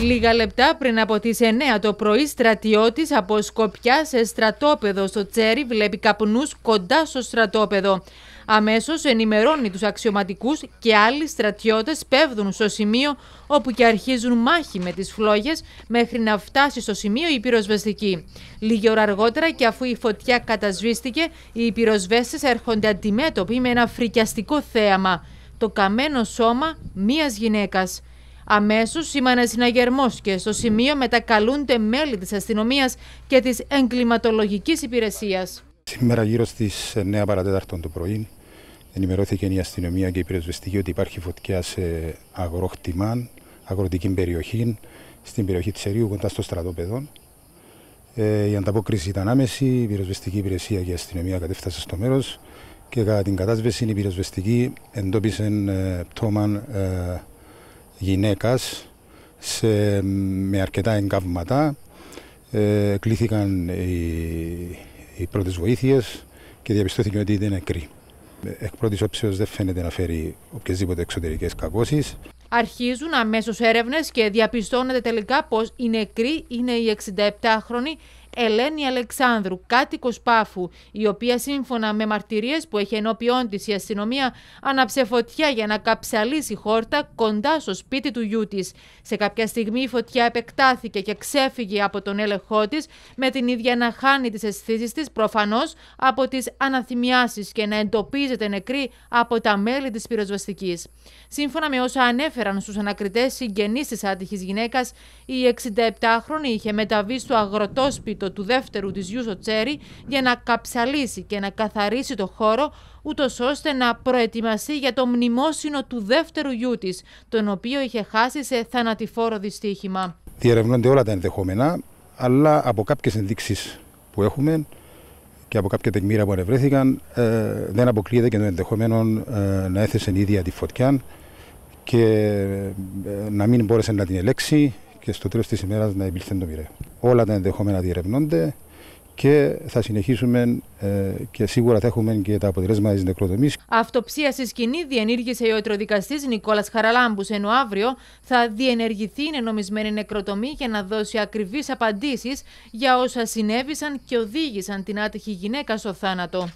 Λίγα λεπτά πριν από τις 9 το πρωί στρατιώτης από Σκοπιά σε στρατόπεδο στο Τσέρι βλέπει καπνούς κοντά στο στρατόπεδο. Αμέσως ενημερώνει τους αξιωματικούς και άλλοι στρατιώτες πέφτουν στο σημείο όπου και αρχίζουν μάχη με τις φλόγες μέχρι να φτάσει στο σημείο η πυροσβεστική. Λίγη ώρα αργότερα και αφού η φωτιά κατασβήστηκε οι πυροσβέστες έρχονται αντιμέτωποι με ένα φρικιαστικό θέαμα. Το καμένο σώμα μίας γυναίκας. Αμέσως σήμανε συναγερμός και στο σημείο μετακαλούνται μέλη της αστυνομίας και της εγκληματολογικής υπηρεσίας. Σήμερα, γύρω στις 9 παρατέταρτων το πρωί, ενημερώθηκε η αστυνομία και η πυροσβεστική ότι υπάρχει φωτιά σε αγρόχτημα, αγροτική περιοχή, στην περιοχή της Ερίου, κοντά στο στρατόπεδο. Ε, η ανταπόκριση ήταν άμεση, η πυροσβεστική υπηρεσία και η αστυνομία κατεφτάσαν στο μέρος και κατά την κατάσβεση η πυροσβεστική εντόπισε ε, πτώμα. Ε, γυναίκας με αρκετά εγκαύματα Ε, κλήθηκαν οι, οι πρώτες βοήθειες και διαπιστώθηκε ότι ήταν νεκρή. Ε, εκ πρώτης όψεως δεν φαίνεται να φέρει οποιασδήποτε εξωτερικές κακώσεις. Αρχίζουν αμέσως έρευνες και διαπιστώνεται τελικά πως η νεκρή είναι η 67χρονη Ελένη Αλεξάνδρου, κάτοικος Πάφου, η οποία σύμφωνα με μαρτυρίες που έχει ενώπιον της η αστυνομία, άναψε φωτιά για να καψαλίσει χόρτα κοντά στο σπίτι του γιού της. Σε κάποια στιγμή η φωτιά επεκτάθηκε και ξέφυγε από τον έλεγχό της, με την ίδια να χάνει τις αισθήσεις της προφανώς από τις αναθυμιάσεις και να εντοπίζεται νεκρή από τα μέλη της πυροσβεστικής. Σύμφωνα με όσα ανέφερε, μετέφεραν στους ανακριτές συγγενείς της άτυχης γυναίκας, η 67χρονη είχε μεταβεί στο αγροτόσπιτο του δεύτερου της Γιούσο Τσέρι για να καψαλίσει και να καθαρίσει το χώρο, ούτως ώστε να προετοιμαστεί για το μνημόσυνο του δεύτερου γιού της, τον οποίο είχε χάσει σε θανατηφόρο δυστύχημα. Διερευνούνται όλα τα ενδεχόμενα, αλλά από κάποιες ενδείξεις που έχουμε και από κάποια τεκμήρα που ανεβρέθηκαν, ε, δεν αποκλείεται και το ενδεχόμενο να έθεσε ίδια τη φωτιά και ε, να μην μπόρεσε να την ελέξει και στο τέλος της ημέρας να υπήρχε το μοιραίο. Όλα τα ενδεχόμενα διερευνώνται και θα συνεχίσουμε ε, και σίγουρα θα έχουμε και τα αποτελέσματα της νεκροτομής. Αυτοψία στη σκηνή διενήργησε ο ιατροδικαστής Νικόλας Χαραλάμπους, ενώ αύριο θα διενεργηθεί η νομισμένη νεκροτομή για να δώσει ακριβείς απαντήσεις για όσα συνέβησαν και οδήγησαν την άτυχη γυναίκα στο θάνατο.